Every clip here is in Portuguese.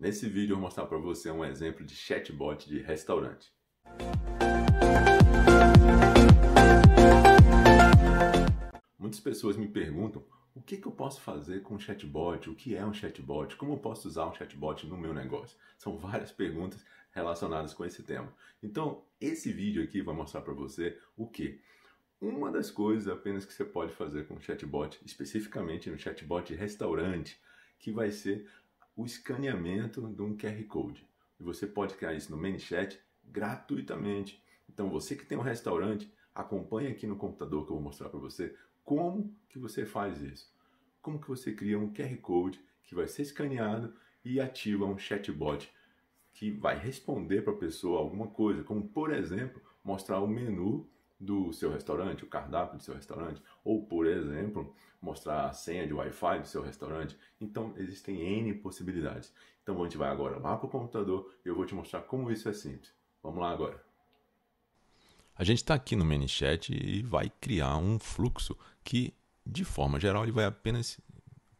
Nesse vídeo eu vou mostrar para você um exemplo de chatbot de restaurante. Muitas pessoas me perguntam o que, que eu posso fazer com um chatbot, o que é um chatbot, como eu posso usar um chatbot no meu negócio. São várias perguntas relacionadas com esse tema. Então, esse vídeo aqui vai mostrar para você o que? Uma das coisas apenas que você pode fazer com um chatbot, especificamente no chatbot de restaurante, que vai ser o escaneamento de um QR Code. E você pode criar isso no ManyChat gratuitamente. Então você que tem um restaurante, acompanhe aqui no computador que eu vou mostrar para você como que você faz isso. Como que você cria um QR Code que vai ser escaneado e ativa um chatbot que vai responder para a pessoa alguma coisa, como por exemplo, mostrar o menu do seu restaurante, o cardápio do seu restaurante, ou por exemplo, mostrar a senha de Wi-Fi do seu restaurante. Então existem N possibilidades. Então a gente vai agora lá para o computador e eu vou te mostrar como isso é simples. Vamos lá agora. A gente está aqui no ManyChat e vai criar um fluxo que, de forma geral, ele vai apenas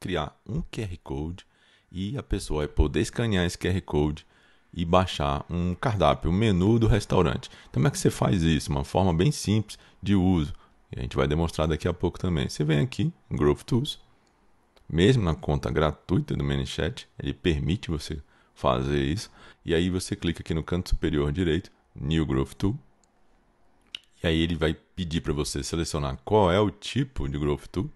criar um QR Code e a pessoa vai poder escanear esse QR Code e baixar um cardápio, um menu do restaurante. Então, como é que você faz isso? Uma forma bem simples de uso. E a gente vai demonstrar daqui a pouco também. Você vem aqui em Growth Tools, mesmo na conta gratuita do ManyChat, ele permite você fazer isso. E aí você clica aqui no canto superior direito, New Growth Tool. E aí ele vai pedir para você selecionar qual é o tipo de Growth Tool.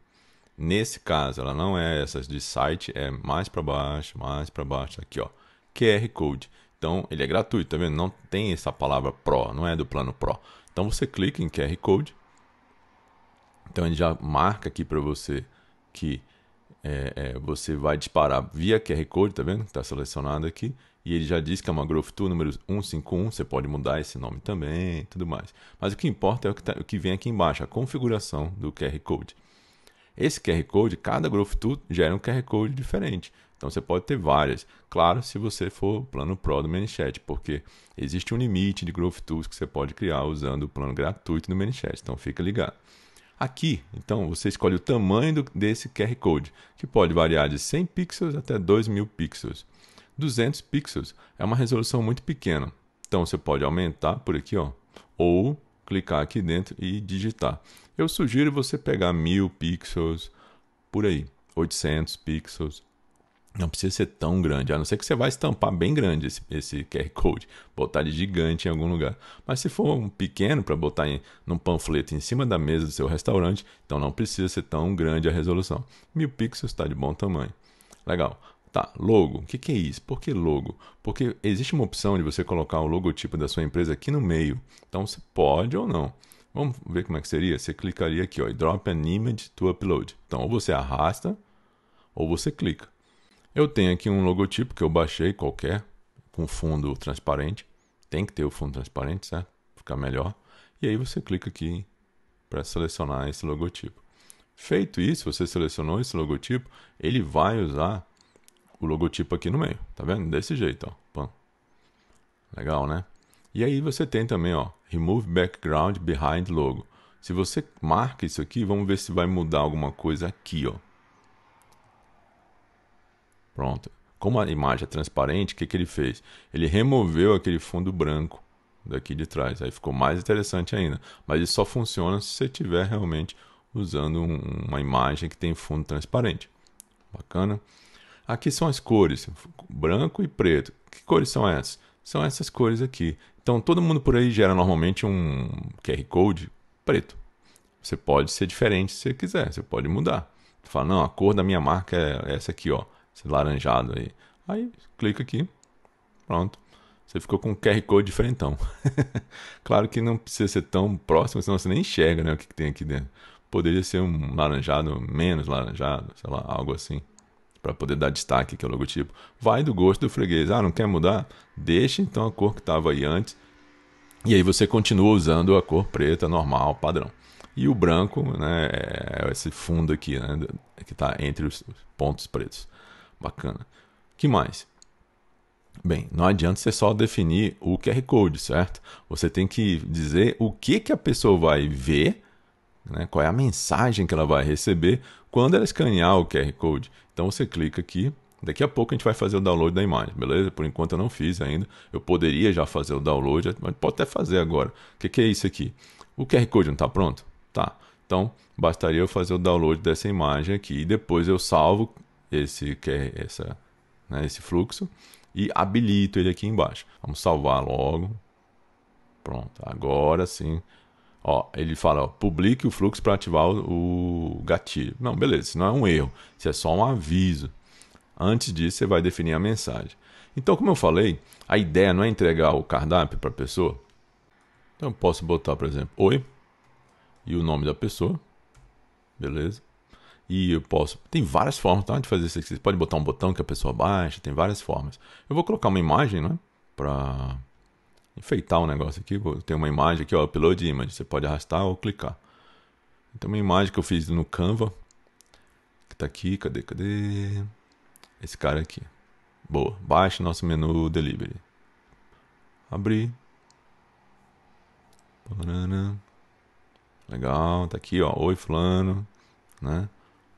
Nesse caso, ela não é essas de site, é mais para baixo, mais para baixo aqui, ó. QR Code. Então, ele é gratuito, tá vendo? Não tem essa palavra Pro, não é do plano Pro. Então, você clica em QR Code. Então, ele já marca aqui para você que é, é, você vai disparar via QR Code, tá vendo? Está selecionado aqui. E ele já diz que é uma Growth Tool número 151. Você pode mudar esse nome também tudo mais. Mas o que importa é o que, tá, o que vem aqui embaixo, a configuração do QR Code. Esse QR Code, cada Growth Tool gera um QR Code diferente. Então você pode ter várias. Claro, se você for plano Pro do ManyChat, porque existe um limite de Growth Tools que você pode criar usando o plano gratuito do ManyChat. Então fica ligado. Aqui, então, você escolhe o tamanho do, desse QR Code, que pode variar de 100 pixels até 2000 pixels. 200 pixels é uma resolução muito pequena, então você pode aumentar por aqui, ó, ou clicar aqui dentro e digitar. Eu sugiro você pegar mil pixels, por aí, 800 pixels. Não precisa ser tão grande, a não ser que você vá estampar bem grande esse, esse QR Code, botar ele gigante em algum lugar. Mas se for um pequeno para botar em num panfleto em cima da mesa do seu restaurante, então não precisa ser tão grande a resolução. Mil pixels está de bom tamanho. Legal. Tá, logo. O que, que, é isso? Por que logo? Porque existe uma opção de você colocar o logotipo da sua empresa aqui no meio. Então você pode ou não. Vamos ver como é que seria? Você clicaria aqui, ó, Drop an Image to Upload. Então, ou você arrasta, ou você clica. Eu tenho aqui um logotipo que eu baixei qualquer, com fundo transparente. Tem que ter o fundo transparente, certo? Ficar melhor. E aí você clica aqui para selecionar esse logotipo. Feito isso, você selecionou esse logotipo, ele vai usar o logotipo aqui no meio, tá vendo? Desse jeito, ó. Legal, né? E aí você tem também, ó, Remove Background Behind Logo. Se você marca isso aqui, vamos ver se vai mudar alguma coisa aqui, ó. Pronto. Como a imagem é transparente, o que, que ele fez? Ele removeu aquele fundo branco daqui de trás. Aí ficou mais interessante ainda. Mas isso só funciona se você estiver realmente usando um, uma imagem que tem fundo transparente. Bacana? Aqui são as cores, branco e preto. Que cores são essas? São essas cores aqui. Então todo mundo por aí gera normalmente um QR Code preto. Você pode ser diferente se você quiser, você pode mudar. Você fala, não, a cor da minha marca é essa aqui, ó, esse laranjado aí. Aí clica aqui, pronto. Você ficou com um QR Code diferentão. claro que não precisa ser tão próximo, senão você nem enxerga né, o que, que tem aqui dentro. Poderia ser um laranjado menos laranjado, sei lá, algo assim para poder dar destaque aqui ao é o logotipo. Vai do gosto do freguês. Ah, não quer mudar? Deixa então a cor que estava aí antes e aí você continua usando a cor preta normal, padrão. E o branco, né, é esse fundo aqui, né, que está entre os pontos pretos. Bacana. que mais? Bem, não adianta você só definir o QR Code, certo? Você tem que dizer o que, que a pessoa vai ver, né, qual é a mensagem que ela vai receber quando ela escanear o QR Code. Então você clica aqui Daqui a pouco a gente vai fazer o download da imagem, beleza? Por enquanto eu não fiz ainda. Eu poderia já fazer o download, mas pode até fazer agora. O que, que é isso aqui? O QR Code não está pronto? Tá. Então, bastaria eu fazer o download dessa imagem aqui e depois eu salvo esse, essa, né, esse fluxo e habilito ele aqui embaixo. Vamos salvar logo. Pronto, agora sim. Ó, ele fala, ó, publique o fluxo para ativar o, o gatilho. Não, beleza, isso não é um erro, isso é só um aviso. Antes disso, você vai definir a mensagem. Então, como eu falei, a ideia não é entregar o cardápio para a pessoa. Então, eu posso botar, por exemplo, oi e o nome da pessoa. Beleza? E eu posso. Tem várias formas tá, de fazer isso aqui. Você pode botar um botão que a pessoa baixa, tem várias formas. Eu vou colocar uma imagem, né? Para enfeitar o um negócio aqui. Tem uma imagem aqui, ó, upload image. Você pode arrastar ou clicar. Tem uma imagem que eu fiz no Canva. Que tá aqui, cadê, cadê? Esse cara aqui. Boa. Baixe nosso menu delivery. Abrir. Legal, tá aqui, ó. Oi, fulano, né?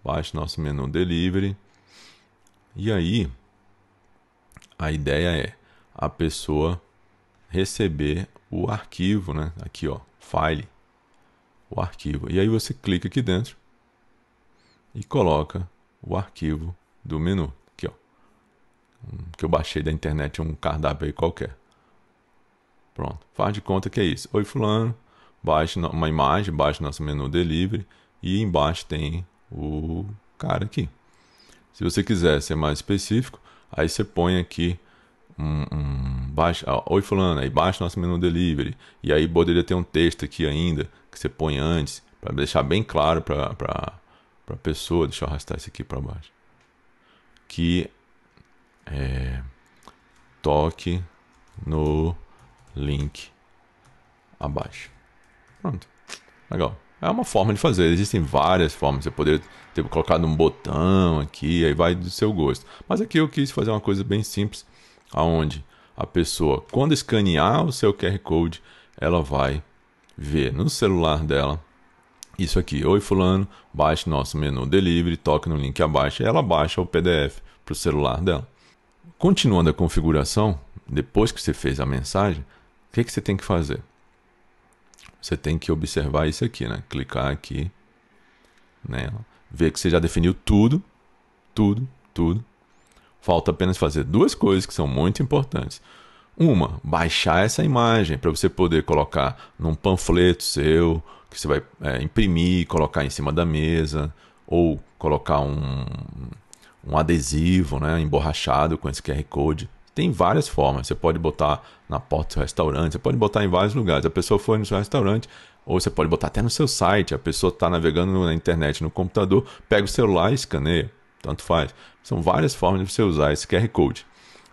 Baixe nosso menu delivery. E aí, a ideia é a pessoa receber o arquivo, né? Aqui, ó, file, o arquivo. E aí você clica aqui dentro e coloca o arquivo do menu que eu baixei da internet um cardápio aí qualquer. Pronto. Faz de conta que é isso. Oi, Fulano. Baixe uma imagem, baixe nosso menu delivery e embaixo tem o cara aqui. Se você quiser ser mais específico, aí você põe aqui um, um baixa, oi fulano, aí baixe nosso menu delivery. E aí poderia ter um texto aqui ainda que você põe antes para deixar bem claro para para pessoa, deixa eu arrastar isso aqui para baixo. Que é, toque no link abaixo. Pronto. Legal. É uma forma de fazer. Existem várias formas. Você poderia ter colocado um botão aqui, aí vai do seu gosto. Mas aqui eu quis fazer uma coisa bem simples, aonde a pessoa, quando escanear o seu QR Code, ela vai ver no celular dela isso aqui. Oi, Fulano, baixe nosso menu delivery, toque no link abaixo. e Ela baixa o PDF para o celular dela. Continuando a configuração, depois que você fez a mensagem, o que, é que você tem que fazer? Você tem que observar isso aqui, né? Clicar aqui nela, ver que você já definiu tudo, tudo, tudo. Falta apenas fazer duas coisas que são muito importantes. Uma, baixar essa imagem para você poder colocar num panfleto seu, que você vai é, imprimir, colocar em cima da mesa, ou colocar um, um adesivo né, emborrachado com esse QR Code. Tem várias formas. Você pode botar na porta do seu restaurante, você pode botar em vários lugares. A pessoa foi no seu restaurante, ou você pode botar até no seu site. A pessoa está navegando na internet, no computador, pega o celular e escaneia. Tanto faz. São várias formas de você usar esse QR Code.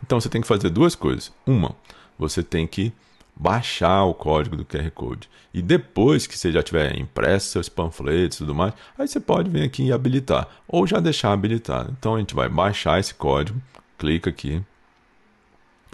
Então você tem que fazer duas coisas. Uma, você tem que baixar o código do QR Code. E depois que você já tiver impresso seus panfletos e tudo mais, aí você pode vir aqui e habilitar, ou já deixar habilitado. Então a gente vai baixar esse código, clica aqui.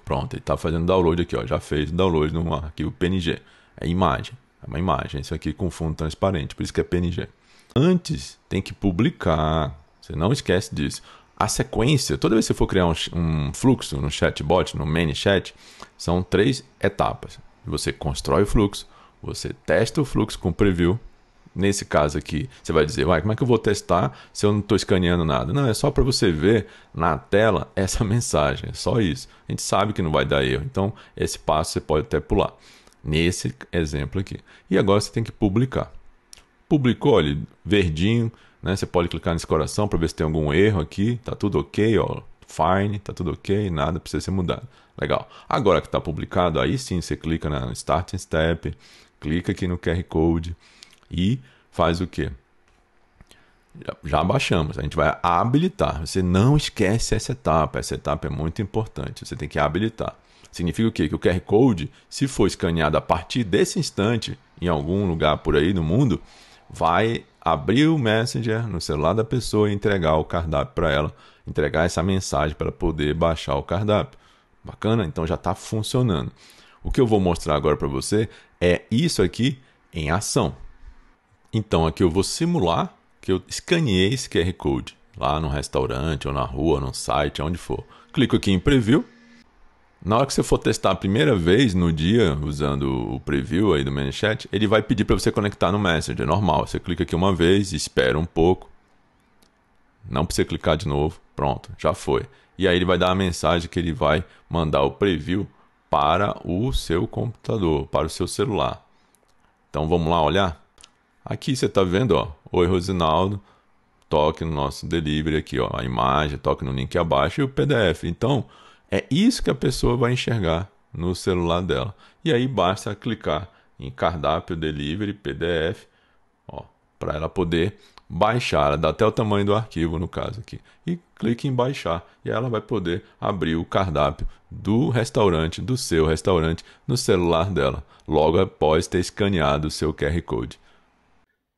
Pronto, ele está fazendo download aqui, ó, já fez download no arquivo PNG. É imagem, é uma imagem, isso aqui com fundo transparente, por isso que é PNG. Antes tem que publicar, você não esquece disso a sequência, toda vez que você for criar um, um fluxo no chatbot, no main chat, são três etapas. Você constrói o fluxo, você testa o fluxo com preview. Nesse caso aqui, você vai dizer, vai, como é que eu vou testar se eu não estou escaneando nada? Não, é só para você ver na tela essa mensagem, é só isso. A gente sabe que não vai dar erro, então esse passo você pode até pular. Nesse exemplo aqui. E agora você tem que publicar publicou, ali, verdinho, né? Você pode clicar nesse coração para ver se tem algum erro aqui, tá tudo ok, ó, fine, tá tudo ok, nada precisa ser mudado. Legal. Agora que está publicado, aí sim você clica na Start Step, clica aqui no QR Code e faz o quê? já baixamos, a gente vai habilitar. Você não esquece essa etapa, essa etapa é muito importante, você tem que habilitar. Significa o quê? Que o QR Code, se for escaneado a partir desse instante, em algum lugar por aí no mundo, vai abrir o Messenger no celular da pessoa e entregar o cardápio para ela, entregar essa mensagem para poder baixar o cardápio. Bacana? Então já está funcionando. O que eu vou mostrar agora para você é isso aqui em ação. Então aqui eu vou simular que eu escaneei esse QR Code lá no restaurante ou na rua, ou no site, onde for. Clico aqui em preview na hora que você for testar a primeira vez no dia, usando o preview aí do ManyChat, ele vai pedir para você conectar no Messenger, é normal. Você clica aqui uma vez, espera um pouco. Não precisa clicar de novo. Pronto, já foi. E aí ele vai dar a mensagem que ele vai mandar o preview para o seu computador, para o seu celular. Então vamos lá olhar? Aqui você está vendo, ó, Oi Rosinaldo, toque no nosso delivery aqui, ó, a imagem, toque no link abaixo e o PDF. Então, é isso que a pessoa vai enxergar no celular dela. E aí basta clicar em cardápio, delivery, PDF, para ela poder baixar, ela dá até o tamanho do arquivo no caso aqui. E clique em baixar e ela vai poder abrir o cardápio do restaurante, do seu restaurante no celular dela, logo após ter escaneado o seu QR Code.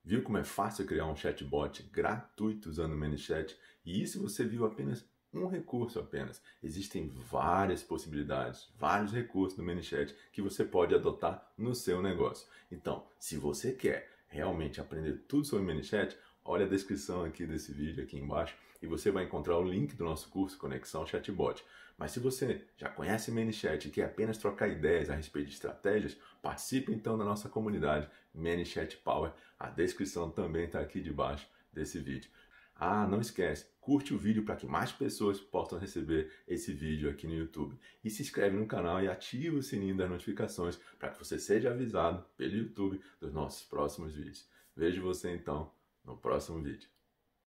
Viu como é fácil criar um chatbot gratuito usando o ManyChat? E isso você viu apenas um recurso apenas. Existem várias possibilidades, vários recursos no ManyChat que você pode adotar no seu negócio. Então, se você quer realmente aprender tudo sobre ManyChat, olha a descrição aqui desse vídeo aqui embaixo e você vai encontrar o link do nosso curso Conexão Chatbot. Mas se você já conhece ManyChat e quer apenas trocar ideias a respeito de estratégias, participe então da nossa comunidade ManyChat Power. A descrição também está aqui debaixo desse vídeo. Ah, não esquece, curte o vídeo para que mais pessoas possam receber esse vídeo aqui no YouTube. E se inscreve no canal e ativa o sininho das notificações para que você seja avisado pelo YouTube dos nossos próximos vídeos. Vejo você então no próximo vídeo.